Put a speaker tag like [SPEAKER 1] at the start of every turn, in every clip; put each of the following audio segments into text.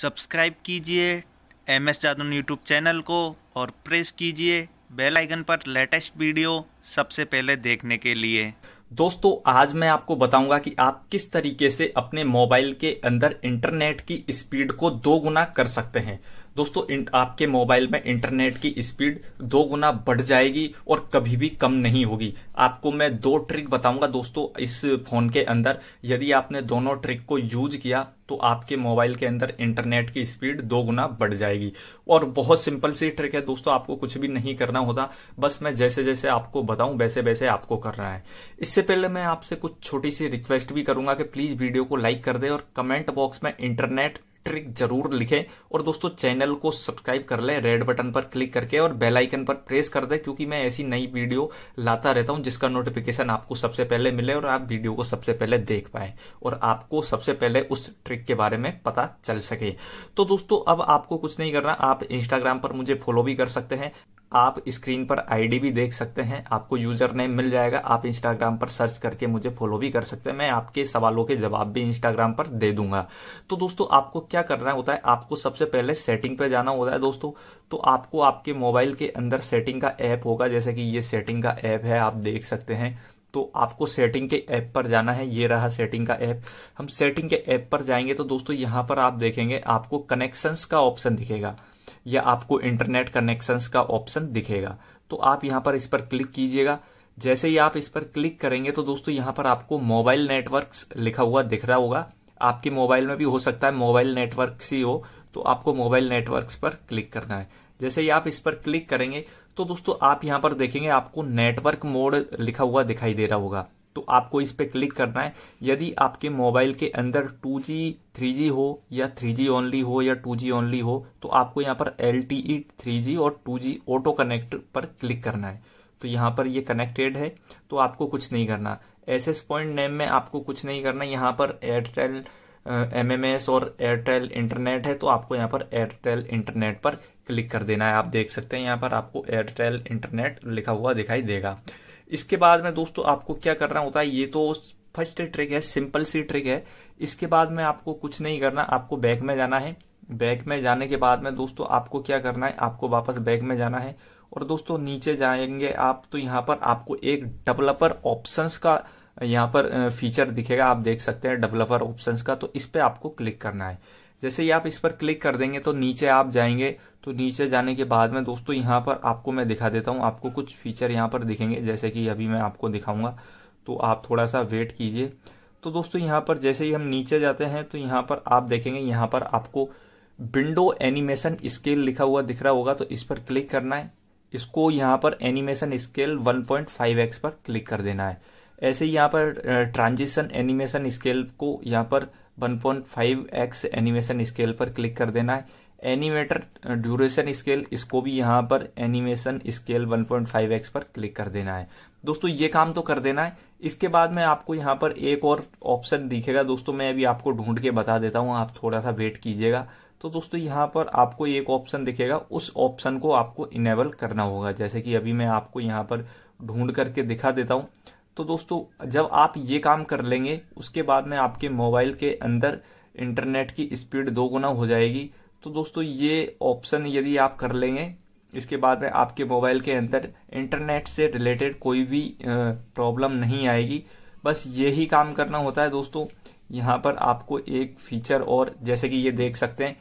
[SPEAKER 1] subscribe कीजिए M S Jadaun YouTube channel को और प्रेस कीजिए बेल आइकन पर लेटेस्ट वीडियो सबसे पहले देखने के लिए दोस्तों आज मैं आपको बताऊंगा कि आप किस तरीके से अपने मोबाइल के अंदर इंटरनेट की स्पीड को दो गुना कर सकते हैं दोस्तों आपके मोबाइल में इंटरनेट की स्पीड दो गुना बढ़ जाएगी और कभी भी कम नहीं होगी आपको मैं दो ट्रिक बताऊंगा दोस्तों इस फोन के अंदर यदि आपने दोनों ट्रिक को यूज किया तो आपके मोबाइल के अंदर इंटरनेट की स्पीड दो गुना बढ़ जाएगी और बहुत सिंपल सी ट्रिक है दोस्तों आपको कुछ भी नहीं करना होता बस मैं जैसे जैसे आपको बताऊं वैसे वैसे आपको करना है इससे पहले मैं आपसे कुछ छोटी सी रिक्वेस्ट भी करूंगा कि प्लीज वीडियो को लाइक कर दे और कमेंट बॉक्स में इंटरनेट ट्रिक जरूर लिखें और दोस्तों चैनल को सब्सक्राइब कर लें रेड बटन पर क्लिक करके और बेल आइकन पर प्रेस कर दें क्योंकि मैं ऐसी नई वीडियो लाता रहता हूं जिसका नोटिफिकेशन आपको सबसे पहले मिले और आप वीडियो को सबसे पहले देख पाए और आपको सबसे पहले उस ट्रिक के बारे में पता चल सके तो दोस्तों अब आपको कुछ नहीं करना आप इंस्टाग्राम पर मुझे फॉलो भी कर सकते हैं आप स्क्रीन पर आईडी भी देख सकते हैं आपको यूजर नेम मिल जाएगा आप इंस्टाग्राम पर सर्च करके मुझे फॉलो भी कर सकते हैं मैं आपके सवालों के जवाब भी इंस्टाग्राम पर दे दूंगा तो दोस्तों आपको क्या करना होता है आपको सबसे पहले सेटिंग पर जाना होता है दोस्तों तो आपको आपके मोबाइल के अंदर सेटिंग का ऐप होगा जैसे कि ये सेटिंग का ऐप है आप देख सकते हैं तो आपको सेटिंग के ऐप पर जाना है ये रहा सेटिंग का ऐप हम सेटिंग के ऐप पर जाएंगे तो दोस्तों यहाँ पर आप देखेंगे आपको कनेक्शंस का ऑप्शन दिखेगा या आपको इंटरनेट कनेक्शंस का ऑप्शन दिखेगा तो आप यहां पर इस पर क्लिक कीजिएगा जैसे ही आप इस पर क्लिक करेंगे तो दोस्तों यहां पर आपको मोबाइल नेटवर्क लिखा हुआ दिख रहा होगा आपके मोबाइल में भी हो सकता है मोबाइल नेटवर्क ही हो तो आपको मोबाइल नेटवर्क पर क्लिक करना है जैसे ही आप इस पर क्लिक करेंगे तो दोस्तों आप यहां पर देखेंगे आपको नेटवर्क मोड लिखा हुआ दिखाई दे रहा होगा तो आपको इस पर क्लिक करना है यदि आपके मोबाइल के अंदर 2G 3G हो या 3G ओनली हो या 2G ओनली हो तो आपको यहाँ पर एल टी ई थ्री और 2G ऑटो कनेक्ट पर क्लिक करना है तो यहाँ पर ये कनेक्टेड है तो आपको कुछ नहीं करना एस एस पॉइंट नेम में आपको कुछ नहीं करना यहाँ पर एयरटेल एम एम एस और एयरटेल इंटरनेट है तो आपको यहाँ पर एयरटेल इंटरनेट पर क्लिक कर देना है आप देख सकते हैं यहाँ पर आपको एयरटेल इंटरनेट लिखा हुआ दिखाई देगा इसके बाद में दोस्तों आपको क्या करना होता है ये तो फर्स्ट ट्रिक है सिंपल सी ट्रिक है इसके बाद में आपको कुछ नहीं करना आपको बैक में जाना है बैक में जाने के बाद में दोस्तों आपको क्या करना है आपको वापस बैक में जाना है और दोस्तों नीचे जाएंगे आप तो यहाँ पर आपको एक डेवलपर ऑप्शंस का यहाँ पर फीचर दिखेगा आप देख सकते हैं डेवलपर ऑप्शंस का तो इस पर आपको क्लिक करना है जैसे ही आप इस पर क्लिक कर देंगे तो नीचे आप जाएंगे तो नीचे जाने के बाद में दोस्तों यहाँ पर आपको मैं दिखा देता हूँ आपको कुछ फीचर यहाँ पर दिखेंगे जैसे कि अभी मैं आपको दिखाऊंगा तो आप थोड़ा सा वेट कीजिए तो दोस्तों यहाँ पर जैसे ही हम नीचे जाते हैं तो यहाँ पर आप देखेंगे यहाँ पर आपको विंडो एनिमेशन स्केल लिखा हुआ दिख रहा होगा तो इस पर क्लिक करना है इसको यहाँ पर एनिमेशन स्केल 1.5x पर क्लिक कर देना है ऐसे ही यहाँ पर ट्रांजिशन एनिमेशन स्केल को यहाँ पर 1.5x एनिमेशन स्केल पर क्लिक कर देना है एनिमेटर ड्यूरेशन स्केल इसको भी यहाँ पर एनिमेशन स्केल 1.5x पर क्लिक कर देना है दोस्तों ये काम तो कर देना है इसके बाद में आपको यहाँ पर एक और ऑप्शन दिखेगा दोस्तों मैं अभी आपको ढूंढ के बता देता हूँ आप थोड़ा सा वेट कीजिएगा तो दोस्तों यहाँ पर आपको एक ऑप्शन दिखेगा उस ऑप्शन को आपको इनेबल करना होगा जैसे कि अभी मैं आपको यहाँ पर ढूंढ करके दिखा देता हूँ तो दोस्तों जब आप ये काम कर लेंगे उसके बाद में आपके मोबाइल के अंदर इंटरनेट की स्पीड दो गुना हो जाएगी तो दोस्तों ये ऑप्शन यदि आप कर लेंगे इसके बाद में आपके मोबाइल के अंदर इंटरनेट से रिलेटेड कोई भी प्रॉब्लम नहीं आएगी बस यही काम करना होता है दोस्तों यहाँ पर आपको एक फीचर और जैसे कि ये देख सकते हैं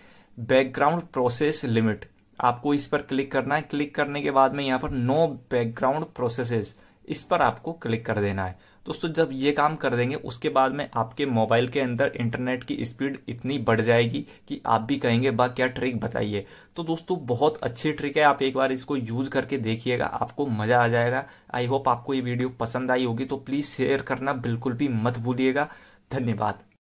[SPEAKER 1] बैकग्राउंड प्रोसेस लिमिट आपको इस पर क्लिक करना है क्लिक करने के बाद में यहाँ पर नो बैकग्राउंड प्रोसेसेस इस पर आपको क्लिक कर देना है दोस्तों जब ये काम कर देंगे उसके बाद में आपके मोबाइल के अंदर इंटरनेट की स्पीड इतनी बढ़ जाएगी कि आप भी कहेंगे बा क्या ट्रिक बताइए तो दोस्तों बहुत अच्छी ट्रिक है आप एक बार इसको यूज करके देखिएगा आपको मजा आ जाएगा आई होप आपको ये वीडियो पसंद आई होगी तो प्लीज शेयर करना बिल्कुल भी मत भूलिएगा धन्यवाद